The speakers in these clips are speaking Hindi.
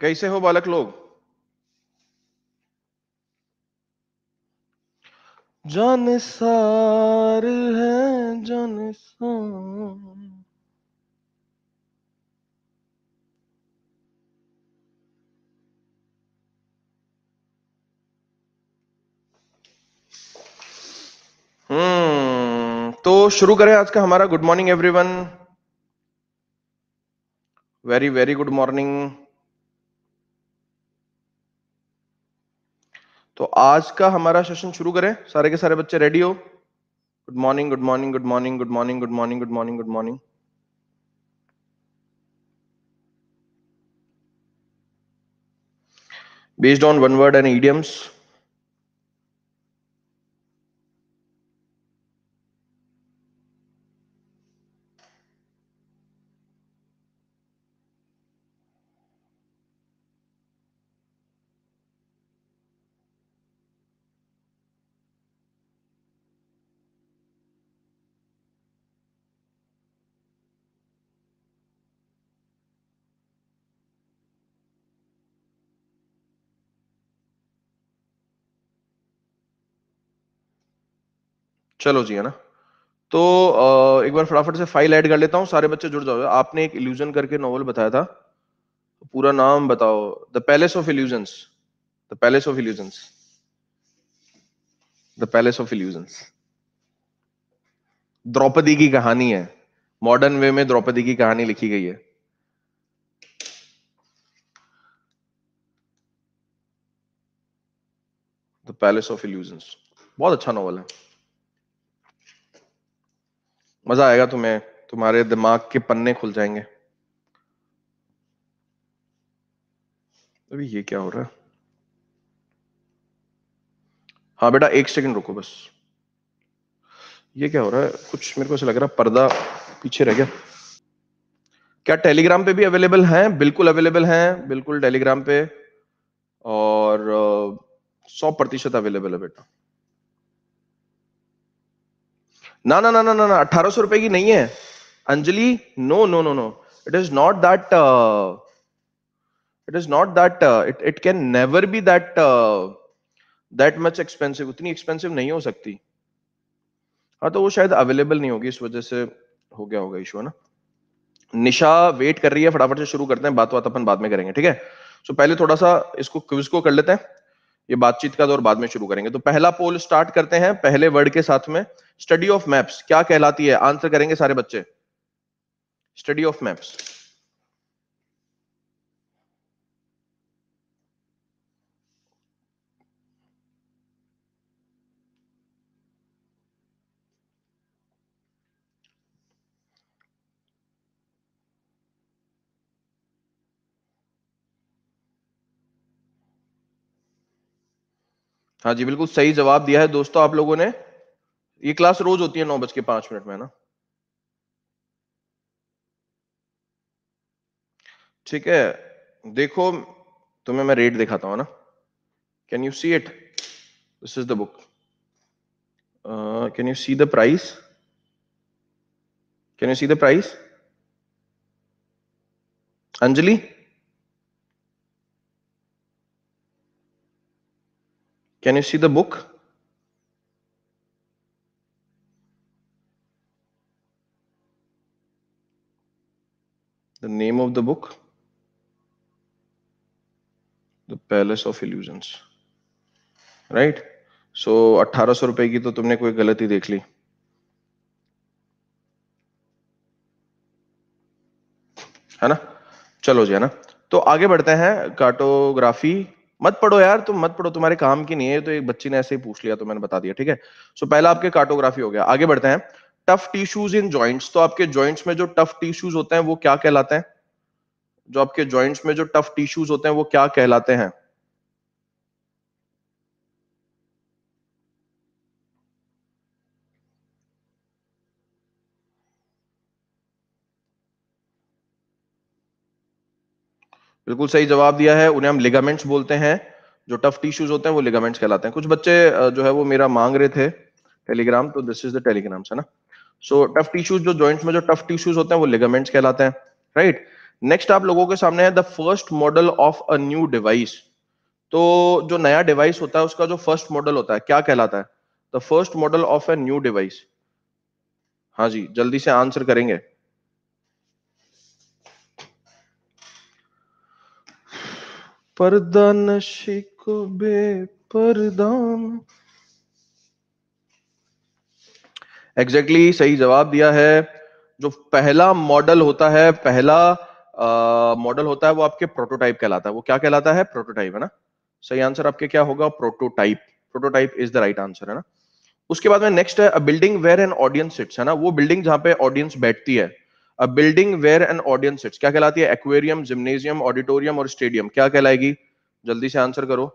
कैसे हो बालक लोग जन सार है जन हम्म तो शुरू करें आज का हमारा good morning everyone very very good morning तो आज का हमारा सेशन शुरू करें सारे के सारे बच्चे रेडी हो good morning good morning good morning good morning good morning good morning good morning based on one word and idioms चलो जी है ना तो एक बार फटाफट से फाइल ऐड कर लेता हूँ सारे बच्चे जुड़ जाओ आपने एक इल्यूजन करके नॉवल बताया था पूरा नाम बताओ the palace of illusions the palace of illusions the palace of illusions Draupadi की कहानी है मॉडर्न वे में द्रौपदी की कहानी लिखी गई है द पैलेस ऑफ इल्यूजन्स बहुत अच्छा नॉवल है मजा आएगा तुम्हें तुम्हारे दिमाग के पन्ने खुल जाएंगे अभी ये क्या हो रहा है हाँ बेटा एक सेकंड रुको बस ये क्या हो रहा है कुछ मेरे को ऐसा लग रहा है पर्दा पीछे रह गया क्या टेलीग्राम पे भी अवेलेबल हैं बिल्कुल अवेलेबल हैं बिल्कुल टेलीग्राम पे और सौ प्रतिशत अवेलेबल है बेटा ना ना ना ना ना अठारह सौ रुपए की नहीं है Anjali no no no no it is not that it is not that it it can never be that that much expensive उतनी एक्सपेंसिव नहीं हो सकती हाँ तो वो शायद अवेलेबल नहीं होगी इस वजह से हो गया होगा इशू है ना निशा वेट कर रही है फटाफट से शुरू करते हैं बात बात अपन बाद में करेंगे ठीक है सो पहले थोड़ा सा इसको क्विज को कर लेते हैं ये बातचीत का दौर बाद में शुरू करेंगे तो पहला पोल स्टार्ट करते हैं पहले वर्ड के साथ में स्टडी ऑफ मैप्स क्या कहलाती है आंसर करेंगे सारे बच्चे स्टडी ऑफ मैप्स हाँ जी बिल्कुल सही जवाब दिया है दोस्तों आप लोगों ने ये क्लास रोज होती है नौ बज के पांच मिनट में ना ठीक है देखो तुम्हें मैं रेट दिखाता हूं ना can you see it this is the book can you see the price can you see the price Anjali Can you see the book? The name of the book? The Palace of Illusions. Right? so 1800 rupees ki to tumne koi galti dekh li ली है ना चलो जी है ना तो आगे बढ़ते हैं कार्टोग्राफी मत पढ़ो यार तुम मत पढ़ो तुम्हारे काम की नहीं है तो एक बच्ची ने ऐसे ही पूछ लिया तो मैंने बता दिया ठीक है सो so, पहला आपके कार्टोग्राफी हो गया आगे बढ़ते हैं टफ टिश्यूज इन ज्वाइंट्स तो आपके ज्वाइंट्स में जो टफ टिश्यूज होते हैं वो क्या कहलाते हैं जो आपके ज्वाइंट्स में जो टफ टिश्यूज होते हैं वो क्या कहलाते हैं बिल्कुल सही जवाब दिया है उन्हें हम लिगामेंट्स बोलते हैं जो टफ टिश्यूज होते हैं वो लिगामेंट्स कहलाते हैं कुछ बच्चे जो है वो मेरा मांग रहे थे टेलीग्राम तो दिस इज द टेलीग्राम है ना सो टफ टिश्यूज जो जॉइंट्स में जो टफ टिश्यूज होते हैं वो लिगामेंट्स कहलाते हैं राइट नेक्स्ट आप लोगों के सामने है the first model of a new device तो जो नया डिवाइस होता है उसका जो फर्स्ट मॉडल होता है क्या कहलाता है the first model of a new device हाँ जी जल्दी से आंसर करेंगे पर्दा नशी को बेपर्दाम एग्जैक्टली exactly, सही जवाब दिया है जो पहला मॉडल होता है पहला मॉडल होता है वो आपके प्रोटोटाइप कहलाता है वो क्या कहलाता है प्रोटोटाइप है ना सही आंसर आपके क्या होगा prototype prototype is the right answer है ना उसके बाद में नेक्स्ट है building where an audience sits है ना वो बिल्डिंग जहां पे ऑडियंस बैठती है a building where an audience sits क्या कहलाती है एक्वेरियम जिम्नेजियम ऑडिटोरियम और स्टेडियम क्या कहलाएगी जल्दी से आंसर करो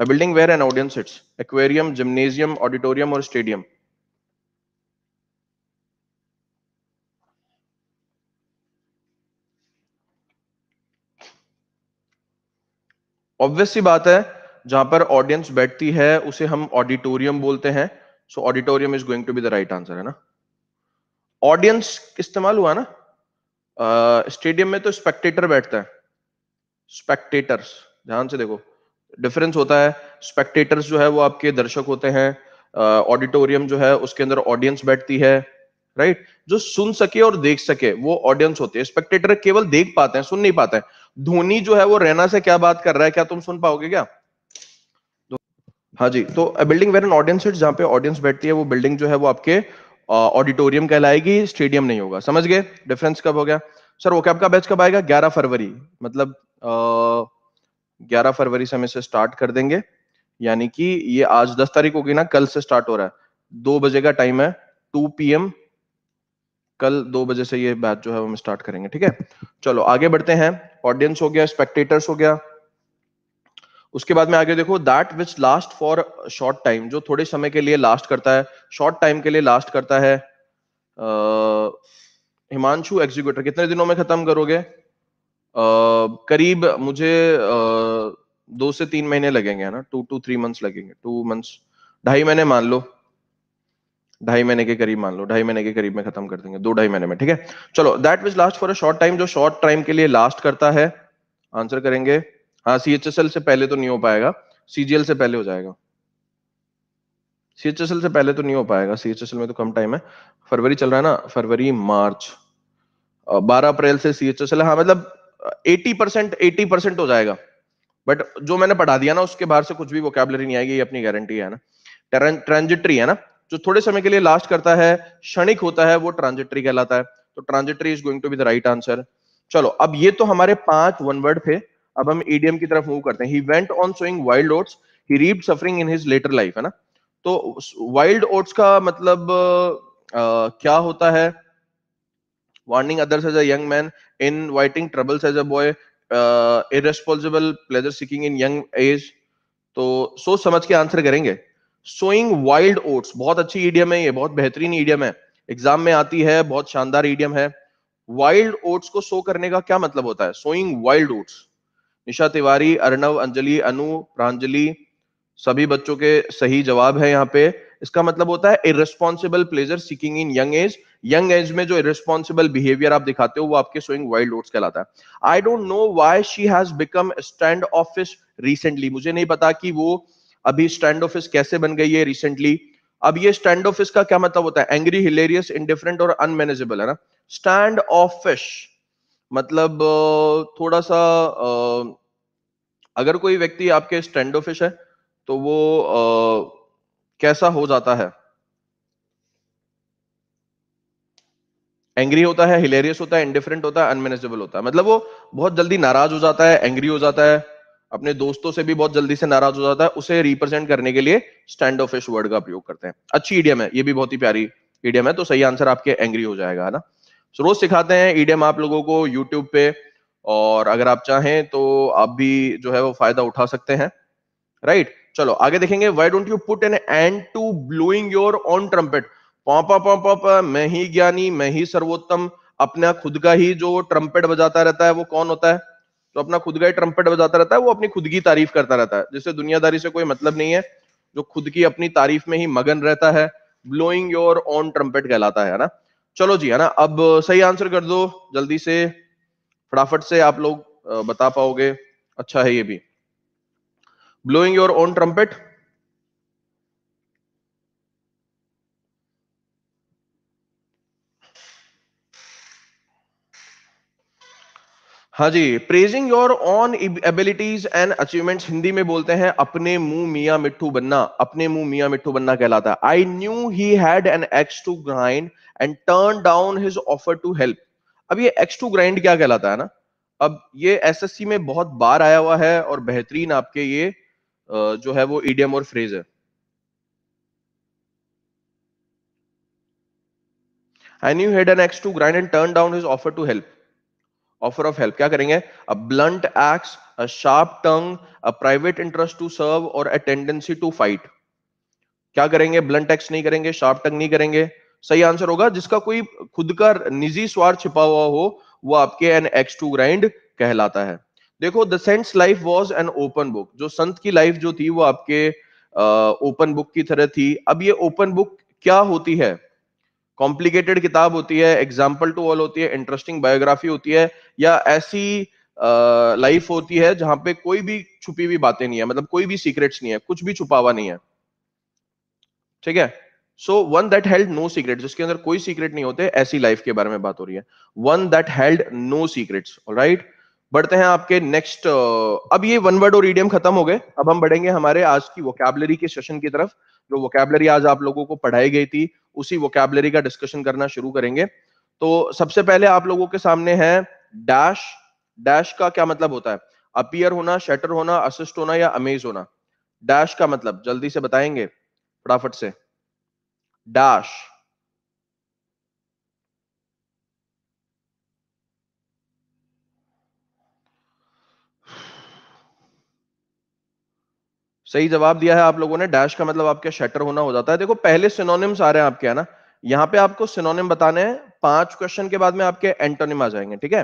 a building where an audience sits aquarium gymnasium auditorium और स्टेडियम ऑब्वियस सी बात है जहां पर ऑडियंस बैठती है उसे हम ऑडिटोरियम बोलते हैं so auditorium is going to be the right answer है ना ऑडियंस इस्तेमाल हुआ ना स्टेडियम में तो स्पेक्टेटर बैठता है स्पेक्टेटर्स ध्यान से देखो डिफरेंस होता है स्पेक्टेटर्स जो है वो आपके दर्शक होते हैं ऑडिटोरियम जो है उसके अंदर ऑडियंस बैठती है राइट right? जो सुन सके और देख सके वो ऑडियंस होती है स्पेक्टेटर केवल देख पाते हैं सुन नहीं पाते हैं धोनी जो है वो रैना से क्या बात कर रहा है क्या तुम सुन पाओगे क्या हाँ जी तो बिल्डिंग वेर एन ऑडियंस जहां पे ऑडियंस बैठती है वो बिल्डिंग जो है वो आपके ऑडिटोरियम कहलाएगी स्टेडियम नहीं होगा समझ गए डिफरेंस कब हो गया सर वो कैब का बैच कब आएगा 11 फरवरी मतलब ग्यारह फरवरी से हम इसे स्टार्ट कर देंगे यानी कि ये आज दस तारीख होगी ना कल से स्टार्ट हो रहा है दो बजे का टाइम है टू पी कल दो बजे से ये बैच जो है हम स्टार्ट करेंगे ठीक है चलो आगे बढ़ते हैं ऑडियंस हो गया स्पेक्टेटर्स हो गया उसके बाद में आगे देखो that which last for short time जो थोड़े समय के लिए लास्ट करता है शॉर्ट टाइम के लिए लास्ट करता है हिमांशु एग्जीक्यूटर कितने दिनों में खत्म करोगे करीब मुझे दो से तीन महीने लगेंगे ना टू टू थ्री मंथ्स लगेंगे टू मंथ्स ढाई महीने मान लो ढाई महीने के करीब मान लो ढाई महीने के करीब में खत्म कर देंगे दो ढाई महीने में ठीक है चलो that which last for a short time जो शॉर्ट टाइम के लिए लास्ट करता है आंसर करेंगे हाँ सी एच एस एल से पहले तो नहीं हो पाएगा सीजीएल से पहले हो जाएगा सी एच एस एल से पहले तो नहीं हो पाएगा सी एच एस एल में तो कम टाइम है फरवरी चल रहा है ना फरवरी मार्च बारह अप्रैल से सी एच एस एल हाँ मतलब एटी परसेंट एटी परसेंट हो जाएगा बट जो मैंने पढ़ा दिया ना उसके बाहर से कुछ भी वोकेबलरी नहीं आएगी ये अपनी गारंटी है ना ट्रांजिटरी है ना जो थोड़े समय के लिए लास्ट करता है क्षणिक होता है वो ट्रांजिट्री कहलाता है तो transitory is going to be the right answer चलो अब ये तो हमारे पांच वन वर्ड थे अब हम एडीएम e की तरफ मूव करते हैं he went on sowing wild oats he reap suffering in his later life है ना तो वाइल्ड ओट्स का मतलब आ, क्या होता है warning others as a young man, inviting troubles as a boy, uh, irresponsible pleasure seeking in young age. तो सोच समझ के आंसर करेंगे सोइंग वाइल्ड ओट्स बहुत अच्छी ईडियम e है ये बहुत बेहतरीन ईडियम e है एग्जाम में आती है बहुत शानदार ईडियम है वाइल्ड ओट्स को सो करने का क्या मतलब होता है sowing wild oats Nisha Tiwari Arnav Anjali Anu Pranjali सभी बच्चों के सही जवाब है यहाँ पे इसका मतलब होता है irresponsible pleasure seeking in young age young age में जो इरेस्पॉन्सिबल बिहेवियर आप दिखाते हो वो आपके सोइंग वाइल्ड ओट्स कहलाता है I don't know why she has become standoffish recently मुझे नहीं पता कि वो अभी स्टैंड ऑफिस कैसे बन गई है रिसेंटली अब ये स्टैंड ऑफिस का क्या मतलब होता है एंग्री हिलेरियस इनडिफरेंट और अनमैनेजेबल है ना स्टैंड ऑफिस मतलब थोड़ा सा अगर कोई व्यक्ति आपके स्टैंडो फिश है तो वो आ, कैसा हो जाता है एंग्री होता है हिलेरियस होता है इंडिफरेंट होता है अनमेनेजेबल होता है मतलब वो बहुत जल्दी नाराज हो जाता है एंग्री हो जाता है अपने दोस्तों से भी बहुत जल्दी से नाराज हो जाता है उसे रिप्रेजेंट करने के लिए स्टैंड ऑफिश वर्ड का प्रयोग करते हैं अच्छी ईडियम है ये भी बहुत ही प्यारी ईडियम है तो सही आंसर आपके एंग्री हो जाएगा है ना रोज सिखाते हैं ईडियम आप लोगों को यूट्यूब पे और अगर आप चाहें तो आप भी जो है वो फायदा उठा सकते हैं राइट right? चलो आगे देखेंगे why don't you put an end to blowing your own trumpet पापा पापा पा, मैं ही ज्ञानी मैं ही सर्वोत्तम अपना खुद का ही जो ट्रम्पेट बजाता रहता है वो कौन होता है जो अपना खुद का ही ट्रम्पेट बजाता रहता है वो अपनी खुद की तारीफ करता रहता है जिससे दुनियादारी से कोई मतलब नहीं है जो खुद की अपनी तारीफ में ही मगन रहता है ब्लोइंग योर ऑन ट्रम्पेट कहलाता है ना चलो जी है ना अब सही आंसर कर दो जल्दी से फटाफट से आप लोग बता पाओगे अच्छा है ये भी ब्लोइंग योर ओन ट्रम्पेट हाँ जी praising your own abilities and achievements Hindi में बोलते हैं अपने मुंह मियाँ मिट्टू बनना अपने मुंह मियाँ मिट्टू बनना कहलाता है I knew he had an axe to grind and turn down his offer to help अब ये X2 ग्राइंड क्या कहलाता है ना अब ये एसएससी में बहुत बार आया हुआ है और बेहतरीन आपके ये जो है वो ईडियम और फ्रेज है I knew he had an axe to grind and turned down his offer to help. Offer of help क्या करेंगे? A blunt axe, a sharp tongue, a private interest to serve or a tendency to fight. क्या करेंगे? Blunt axe नहीं करेंगे, sharp tongue नहीं करेंगे, सही आंसर होगा जिसका कोई खुद का निजी स्वार्थ छिपा हुआ हो वो आपके एन एक्स टू ग्राइंड कहलाता है देखो the saints life was an open book जो संत की लाइफ जो थी वो आपके ओपन बुक की तरह थी अब ये ओपन बुक क्या होती है कॉम्प्लिकेटेड किताब होती है एग्जाम्पल टू ऑल होती है इंटरेस्टिंग बायोग्राफी होती है या ऐसी लाइफ uh, होती है जहां पे कोई भी छुपी हुई बातें नहीं है मतलब कोई भी सीक्रेट्स नहीं है कुछ भी छुपावा नहीं है ठीक है so one that held no secret जिसके अंदर कोई सीक्रेट नहीं होते ऐसी लाइफ के बारे में बात हो रही है one that held no secret right बढ़ते हैं आपके नेक्स्ट अब ये वन वर्ड और ईडियम खत्म हो गए अब हम बढ़ेंगे हमारे आज की वोकेबलरी के सेशन की तरफ जो वोकेबलरी आज आप लोगों को पढ़ाई गई थी उसी वोकेबलरी का डिस्कशन करना शुरू करेंगे तो सबसे पहले आप लोगों के सामने है डैश डैश का क्या मतलब होता है अपियर होना शटर होना असिस्ट होना या अमेज होना डैश का मतलब जल्दी से बताएंगे फटाफट से dash सही जवाब दिया है आप लोगों ने डैश का मतलब आपके शटर होना हो जाता है देखो पहले सिनोनिम्स आ रहे हैं आपके है ना यहां पे आपको सिनोनिम बताने हैं पांच क्वेश्चन के बाद में आपके एंटोनिम आ जाएंगे ठीक है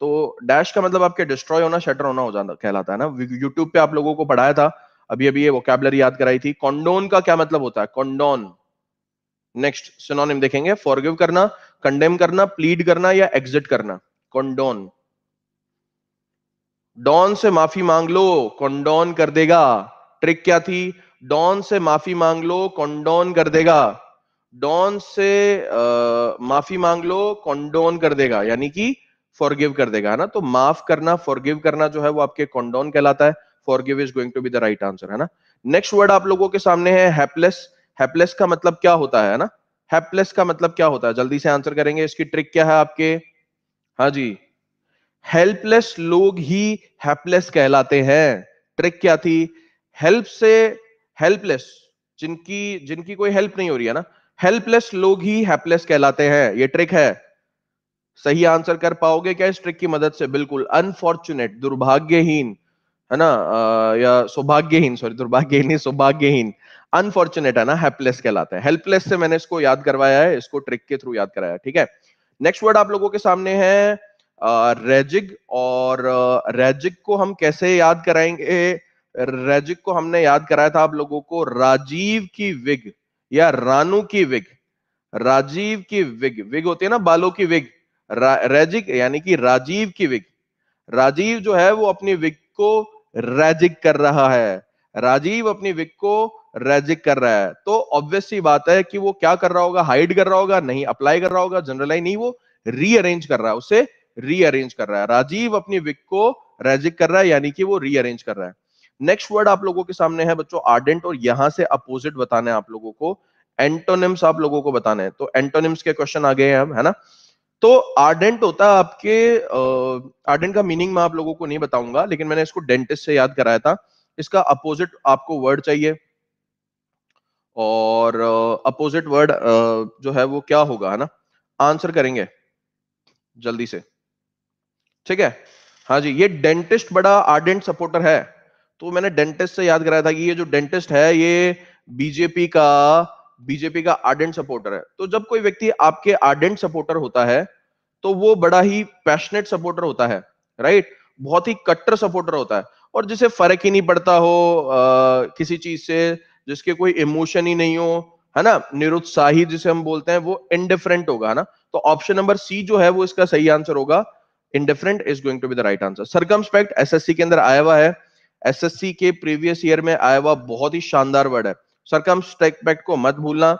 तो डैश का मतलब आपके डिस्ट्रॉय होना शटर होना हो जाता कहलाता है ना यूट्यूब पे आप लोगों को पढ़ाया था अभी अभी ये वोकेबलरी याद कराई थी कॉन्डोन का क्या मतलब होता है कॉन्डोन नेक्स्ट सिनोनिम देखेंगे फॉरगिव करना कंडेम करना प्लीड करना या एग्जिट करना कॉन्डोन डॉन से माफी मांग लो कॉन्डोन कर देगा ट्रिक क्या थी डॉन से माफी मांग लो कॉन्डोन कर देगा डॉन से आ, माफी मांग लो कॉन्डोन कर देगा यानी कि फॉरगिव कर देगा है ना तो माफ करना फॉरगिव करना जो है वो आपके कॉन्डोन कहलाता है forgive is going to be the right answer है ना नेक्स्ट वर्ड आप लोगों के सामने है हैप्लेस हैपलेस का मतलब क्या होता है ना हैपलेस का मतलब क्या होता है जल्दी से आंसर करेंगे इसकी ट्रिक क्या है आपके हाँ जी हेल्पलेस लोग ही हैपलेस कहलाते हैं ट्रिक क्या थी हेल्प से हेल्पलेस जिनकी जिनकी कोई हेल्प नहीं हो रही है ना हेल्पलेस लोग ही हैपलेस कहलाते हैं ये ट्रिक है सही आंसर कर पाओगे क्या इस ट्रिक की मदद से बिल्कुल अनफॉर्चुनेट दुर्भाग्यहीन है ना या सौभाग्यहीन सॉरी दुर्भाग्यहीन सौभाग्यहीन अनफॉर्चुनेट है ना हेल्पलेस कहलाते हैं हेल्पलेस से मैंने इसको याद करवाया है इसको ट्रिक के थ्रू याद कराया ठीक है नेक्स्ट वर्ड आप लोगों के सामने है रेजिग और रेजिग को हम कैसे याद कराएंगे रेजिग को हमने याद कराया था आप लोगों को राजीव की विग या रानू की विग राजीव की विग विग होती है ना बालों की विग रेजिक यानी कि राजीव की विग राजीव जो है वो अपनी विग को रेजिक कर रहा है राजीव अपनी विक को रेजिक कर रहा है तो ऑब्वियसली बात है कि वो क्या कर रहा होगा हाइड कर रहा होगा नहीं अप्लाई कर रहा होगा जनरलाइज नहीं वो रीअरेंज कर रहा है उसे रीअरेंज कर रहा है राजीव अपनी विक को रेजिक कर रहा है यानी कि वो रीअरेंज कर रहा है नेक्स्ट वर्ड आप लोगों के सामने है बच्चों आर्डेंट और यहां से अपोजिट बताना है आप लोगों को एंटोनिम्स आप लोगों को बताने तो एंटोनिम्स के क्वेश्चन आ गए हैं हम है ना तो आर्डेंट होता है आपके आर्डेंट का मीनिंग मैं आप लोगों को नहीं बताऊंगा लेकिन मैंने इसको डेंटिस्ट से याद कराया था इसका अपोजिट आपको वर्ड चाहिए और अपोजिट वर्ड जो है वो क्या होगा है ना आंसर करेंगे जल्दी से ठीक है हाँ जी ये डेंटिस्ट बड़ा आर्डेंट सपोर्टर है तो मैंने डेंटिस्ट से याद कराया था कि ये जो डेंटिस्ट है ये बीजेपी का बीजेपी का आर्डेंट सपोर्टर है तो जब कोई व्यक्ति आपके आर्डेंट सपोर्टर होता है तो वो बड़ा ही पैशनेट सपोर्टर होता है राइट बहुत ही कट्टर सपोर्टर होता है और जिसे फर्क ही नहीं पड़ता हो आ, किसी चीज से जिसके कोई इमोशन ही नहीं हो है ना निरुत्साही जिसे हम बोलते हैं वो इनडिफरेंट होगा है ना तो ऑप्शन नंबर सी जो है वो इसका सही आंसर होगा indifferent is going to be the right answer circumspect SSC के अंदर आया हुआ है एस के प्रीवियस ईयर में आया हुआ बहुत ही शानदार वर्ड है सरकम को मत भूलना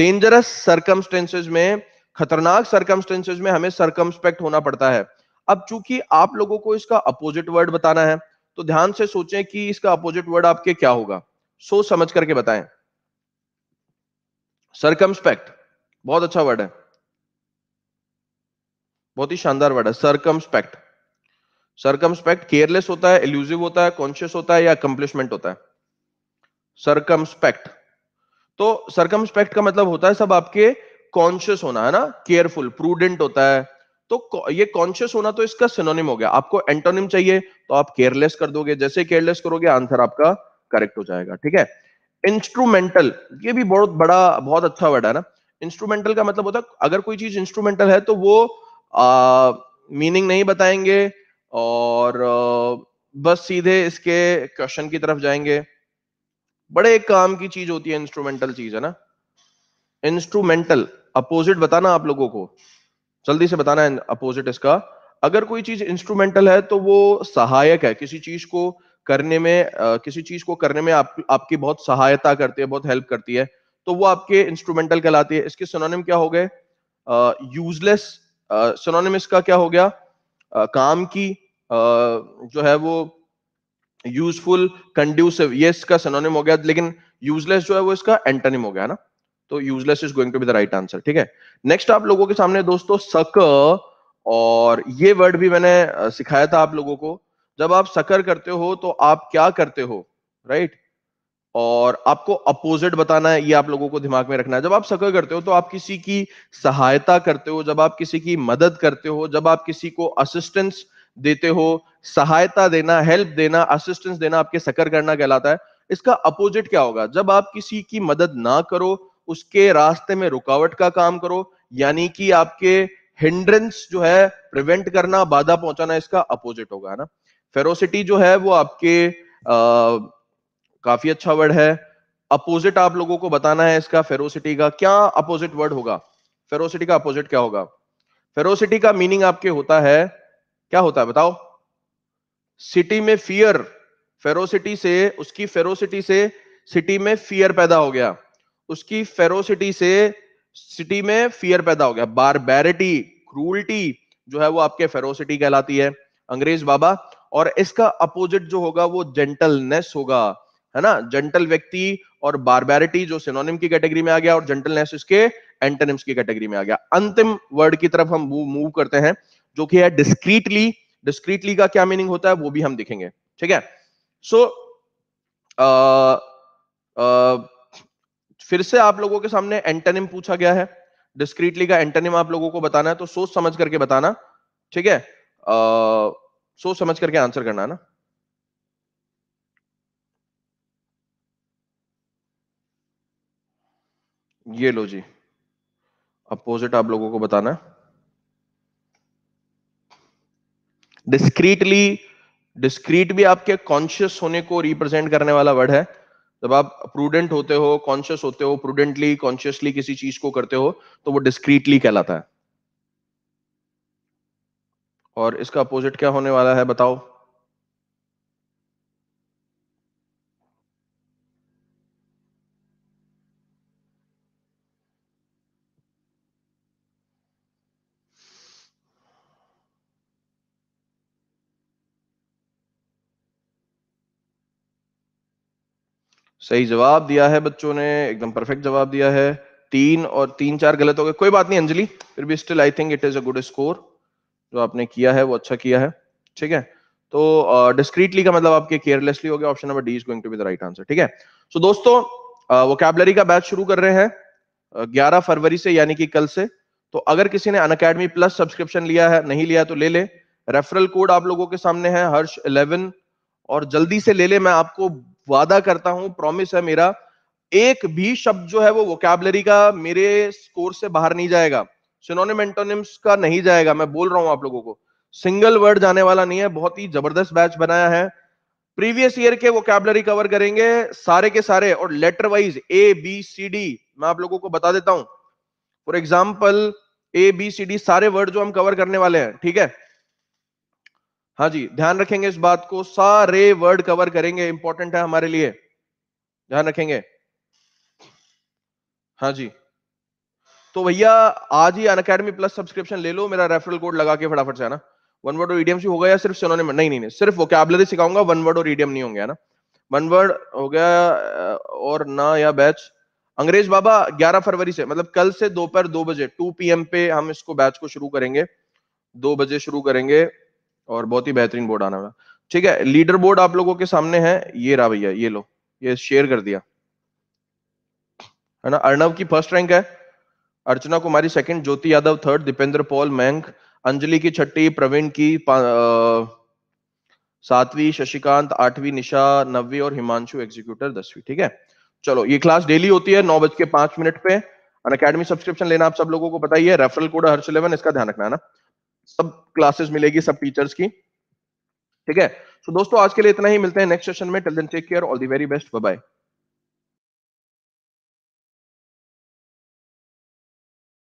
डेंजरस सरकमस्टेंसेज में खतरनाक सरकमस्टेंसेज में हमें सरकमस्पेक्ट होना पड़ता है अब चूंकि आप लोगों को इसका अपोजिट वर्ड बताना है तो ध्यान से सोचें कि इसका अपोजिट वर्ड आपके क्या होगा सोच समझ करके बताएं सरकमस्पेक्ट बहुत अच्छा वर्ड है बहुत ही शानदार वर्ड है सरकमस्पेक्ट सरकमस्पेक्ट केयरलेस होता है एल्यूजिव होता है कॉन्शियस होता है या अकम्प्लिशमेंट होता है सरकमस्पेक्ट तो सरकमस्पेक्ट का मतलब होता है सब आपके कॉन्शियस होना है ना केयरफुल प्रूडेंट होता है तो ये कॉन्शियस होना तो इसका सिनोनिम हो गया आपको एंटोनिम चाहिए तो आप केयरलेस कर दोगे जैसे केयरलेस करोगे आंसर आपका करेक्ट हो जाएगा ठीक है इंस्ट्रूमेंटल ये भी बहुत बड़ा बहुत अच्छा वर्ड है ना इंस्ट्रूमेंटल का मतलब होता है अगर कोई चीज इंस्ट्रूमेंटल है तो वो मीनिंग नहीं बताएंगे और आ, बस सीधे इसके क्वेश्चन की तरफ जाएंगे बड़े काम की चीज होती है इंस्ट्रूमेंटल चीज है ना इंस्ट्रूमेंटल अपोजिट बताना आप लोगों को जल्दी से बताना है अपोजिट इसका अगर कोई चीज इंस्ट्रूमेंटल है तो वो सहायक है किसी चीज को करने में आ, किसी चीज को करने में आप, आपकी बहुत सहायता करती है बहुत हेल्प करती है तो वो आपके इंस्ट्रूमेंटल कहलाती है इसके सोनोनिम क्या हो गए यूजलेस सोनोनिम इसका क्या हो गया आ, काम की आ, जो है वो यूजफुल कंड्यूसिव ये इसका सनोनिम हो गया लेकिन यूजलेस जो है वो इसका एंटोनिम हो गया ना तो useless is going to be the right answer ठीक है नेक्स्ट आप लोगों के सामने दोस्तों सक और ये वर्ड भी मैंने सिखाया था आप लोगों को जब आप सकर करते हो तो आप क्या करते हो राइट right? और आपको अपोजिट बताना है ये आप लोगों को दिमाग में रखना है जब आप सकर करते हो तो आप किसी की सहायता करते हो जब आप किसी की मदद करते हो जब आप किसी को असिस्टेंस देते हो सहायता देना हेल्प देना असिस्टेंस देना आपके सकर करना कहलाता है इसका अपोजिट क्या होगा जब आप किसी की मदद ना करो उसके रास्ते में रुकावट का काम करो यानी कि आपके हिंड्रेंस जो है प्रिवेंट करना बाधा पहुंचाना इसका अपोजिट होगा है ना फेरोसिटी जो है वो आपके आ, काफी अच्छा वर्ड है अपोजिट आप लोगों को बताना है इसका फेरोसिटी का क्या अपोजिट वर्ड होगा फेरोसिटी का अपोजिट क्या होगा फेरोसिटी का मीनिंग आपके होता है क्या होता है बताओ सिटी में फियर फेरोसिटी से उसकी फेरोसिटी से सिटी में फियर पैदा हो गया उसकी फेरोसिटी से सिटी में फियर पैदा हो गया बारबेरिटी क्रूल्टी जो है वो आपके फेरोसिटी कहलाती है अंग्रेज बाबा और इसका अपोजिट जो होगा वो जेंटलनेस होगा है ना जेंटल व्यक्ति और बारबेरिटी जो सिनोनिम की कैटेगरी में आ गया और जेंटलनेस इसके एंटनिम्स की कैटेगरी में आ गया अंतिम वर्ड की तरफ हम मूव करते हैं जो कि है डिस्क्रीटली डिस्क्रीटली का क्या मीनिंग होता है वो भी हम देखेंगे ठीक है सो फिर से आप लोगों के सामने एंटेनिम पूछा गया है डिस्क्रीटली का एंटेनिम आप लोगों को बताना है तो सोच समझ करके बताना ठीक है सोच समझ करके आंसर करना है ना ये लो जी अपोजिट आप लोगों को बताना है डिस्क्रीटली डिस्क्रीट भी आपके कॉन्शियस होने को रिप्रेजेंट करने वाला वर्ड है जब आप प्रूडेंट होते हो कॉन्शियस होते हो प्रूडेंटली कॉन्शियसली किसी चीज को करते हो तो वो डिस्क्रीटली कहलाता है और इसका अपोजिट क्या होने वाला है बताओ सही जवाब दिया है बच्चों ने एकदम परफेक्ट जवाब दिया है तीन और तीन चार गलत हो गए कोई बात नहीं अंजलि फिर भी still I think it is a good score जो आपने किया है वो अच्छा किया है ठीक है तो डिस्क्रीटली uh, का मतलब आपके केयरलेसली हो गया option number D is going to be the right answer ठीक है सो so, दोस्तों वो uh, का बैच शुरू कर रहे हैं ग्यारह फरवरी से यानी कि कल से तो अगर किसी ने अन अकेडमी प्लस सब्सक्रिप्शन लिया है नहीं लिया तो ले ले रेफरल कोड आप लोगों के सामने है हर्ष इलेवन और जल्दी से ले ले मैं आपको वादा करता हूं प्रॉमिस है मेरा एक भी शब्द जो है वो वोकैबलरी का मेरे स्कोर से बाहर नहीं जाएगा सिनोनिम एंटोनिम्स का नहीं जाएगा मैं बोल रहा हूं आप लोगों को सिंगल वर्ड जाने वाला नहीं है बहुत ही जबरदस्त बैच बनाया है प्रीवियस ईयर के कैबलरी कवर करेंगे सारे के सारे और letter wise A B C D मैं आप लोगों को बता देता हूं for example A B C D सारे वर्ड जो हम कवर करने वाले हैं ठीक है हाँ जी ध्यान रखेंगे इस बात को सारे वर्ड कवर करेंगे इंपॉर्टेंट है हमारे लिए ध्यान रखेंगे हाँ जी तो भैया आज ही अन अकेडमी प्लस सब्सक्रिप्शन ले लो मेरा रेफरल कोड लगा के फटाफट से है ना वन वर्ड और ईडीएम से होगा या सिर्फ सिनोनिम नहीं नहीं नहीं सिर्फ वोकैबुलरी सिखाऊंगा वन वर्ड और ईडीएम नहीं होंगे है ना वन वर्ड हो गया और ना या बैच अंग्रेज बाबा 11 फरवरी से मतलब कल से दोपहर दो बजे 2 पीएम पे हम इसको बैच को शुरू करेंगे दो बजे शुरू करेंगे और बहुत ही बेहतरीन बोर्ड आना वाला ठीक है लीडर बोर्ड आप लोगों के सामने है ये रहा भैया ये लो ये शेयर कर दिया है ना अर्णव की फर्स्ट रैंक है अर्चना कुमारी सेकंड ज्योति यादव थर्ड दीपेंद्र पॉल मैंक अंजलि की छठी प्रवीण की सातवीं शशिकांत आठवीं निशा नवी और हिमांशु एग्जीक्यूटर दसवीं ठीक है चलो ये क्लास डेली होती है नौ बज के पांच मिनट पे अन अकेडमी सब्सक्रिप्शन लेना आप सब लोगों को बताइए रेफरल कोड हर्ष इलेवन इसका ध्यान रखना है ना सब क्लासेस मिलेगी सब टीचर्स की ठीक है सो so, दोस्तों आज के लिए इतना ही मिलते हैं नेक्स्ट सेशन में till then take care all the very best bye